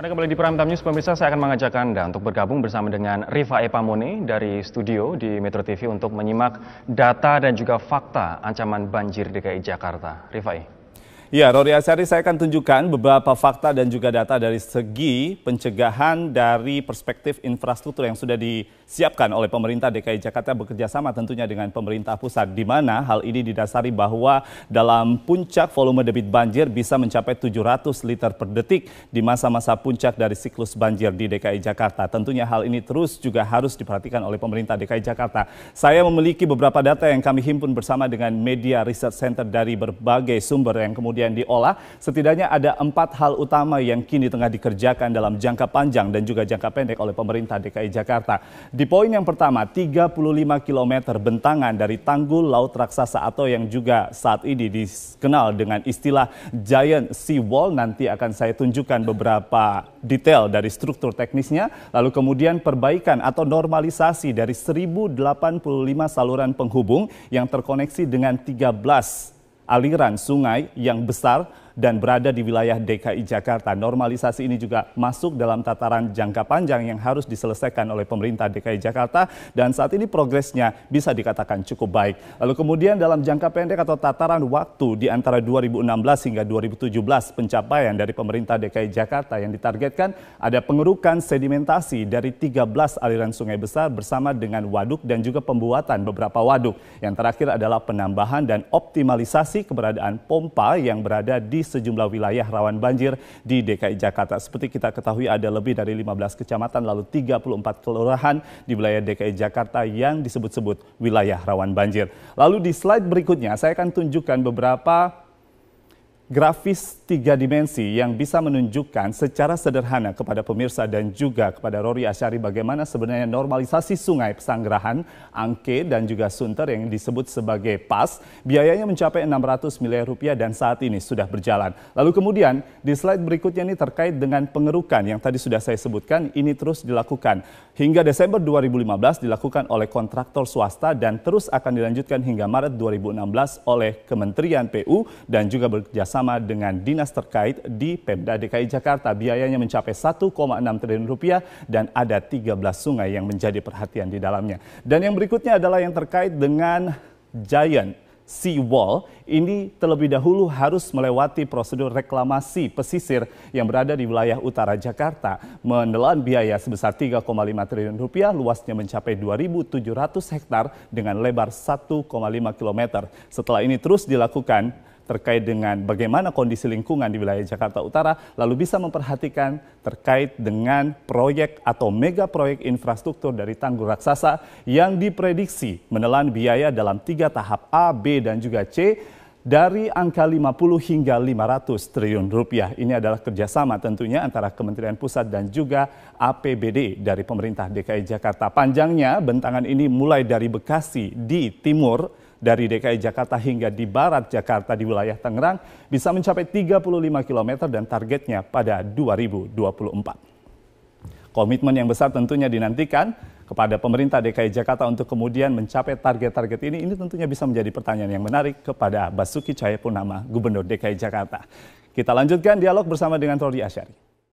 Anda kembali di Prime Time News, pemirsa saya akan mengajak Anda untuk bergabung bersama dengan Riva Epamone dari studio di Metro TV untuk menyimak data dan juga fakta ancaman banjir DKI Jakarta. Rifai. Ya, Rory Sari, saya akan tunjukkan beberapa fakta dan juga data dari segi pencegahan dari perspektif infrastruktur yang sudah disiapkan oleh pemerintah DKI Jakarta bekerjasama tentunya dengan pemerintah pusat, di mana hal ini didasari bahwa dalam puncak volume debit banjir bisa mencapai 700 liter per detik di masa-masa puncak dari siklus banjir di DKI Jakarta. Tentunya hal ini terus juga harus diperhatikan oleh pemerintah DKI Jakarta. Saya memiliki beberapa data yang kami himpun bersama dengan Media Research Center dari berbagai sumber yang kemudian kemudian diolah, setidaknya ada empat hal utama yang kini tengah dikerjakan dalam jangka panjang dan juga jangka pendek oleh pemerintah DKI Jakarta. Di poin yang pertama, 35 km bentangan dari tanggul laut raksasa atau yang juga saat ini dikenal dengan istilah Giant Sea Wall. Nanti akan saya tunjukkan beberapa detail dari struktur teknisnya, lalu kemudian perbaikan atau normalisasi dari 1085 saluran penghubung yang terkoneksi dengan 13 aliran sungai yang besar dan berada di wilayah DKI Jakarta. Normalisasi ini juga masuk dalam tataran jangka panjang yang harus diselesaikan oleh pemerintah DKI Jakarta dan saat ini progresnya bisa dikatakan cukup baik. Lalu kemudian dalam jangka pendek atau tataran waktu di antara 2016 hingga 2017 pencapaian dari pemerintah DKI Jakarta yang ditargetkan ada pengerukan sedimentasi dari 13 aliran sungai besar bersama dengan waduk dan juga pembuatan beberapa waduk. Yang terakhir adalah penambahan dan optimalisasi keberadaan pompa yang berada di sejumlah wilayah rawan banjir di DKI Jakarta. Seperti kita ketahui ada lebih dari 15 kecamatan lalu 34 kelurahan di wilayah DKI Jakarta yang disebut-sebut wilayah rawan banjir. Lalu di slide berikutnya saya akan tunjukkan beberapa grafis tiga dimensi yang bisa menunjukkan secara sederhana kepada pemirsa dan juga kepada Rory Asyari bagaimana sebenarnya normalisasi sungai Pesanggerahan, Angke dan juga Sunter yang disebut sebagai PAS biayanya mencapai 600 miliar rupiah dan saat ini sudah berjalan. Lalu kemudian di slide berikutnya ini terkait dengan pengerukan yang tadi sudah saya sebutkan ini terus dilakukan hingga Desember 2015 dilakukan oleh kontraktor swasta dan terus akan dilanjutkan hingga Maret 2016 oleh Kementerian PU dan juga berjasa bersama dengan dinas terkait di Pemda DKI Jakarta. Biayanya mencapai 1,6 triliun rupiah dan ada 13 sungai yang menjadi perhatian di dalamnya. Dan yang berikutnya adalah yang terkait dengan Giant seawall ini terlebih dahulu harus melewati prosedur reklamasi pesisir yang berada di wilayah utara Jakarta menelan biaya sebesar 3,5 triliun rupiah luasnya mencapai 2.700 hektar dengan lebar 1,5 km. Setelah ini terus dilakukan terkait dengan bagaimana kondisi lingkungan di wilayah Jakarta Utara, lalu bisa memperhatikan terkait dengan proyek atau mega proyek infrastruktur dari Tanggul Raksasa yang diprediksi menelan biaya dalam tiga tahap A, B, dan juga C dari angka 50 hingga 500 triliun rupiah. Ini adalah kerjasama tentunya antara Kementerian Pusat dan juga APBD dari pemerintah DKI Jakarta. Panjangnya bentangan ini mulai dari Bekasi di timur dari DKI Jakarta hingga di barat Jakarta di wilayah Tangerang bisa mencapai 35 km dan targetnya pada 2024. Komitmen yang besar tentunya dinantikan kepada pemerintah DKI Jakarta untuk kemudian mencapai target-target ini, ini tentunya bisa menjadi pertanyaan yang menarik kepada Basuki Cahayapurnama, Gubernur DKI Jakarta. Kita lanjutkan dialog bersama dengan Rory Asyari.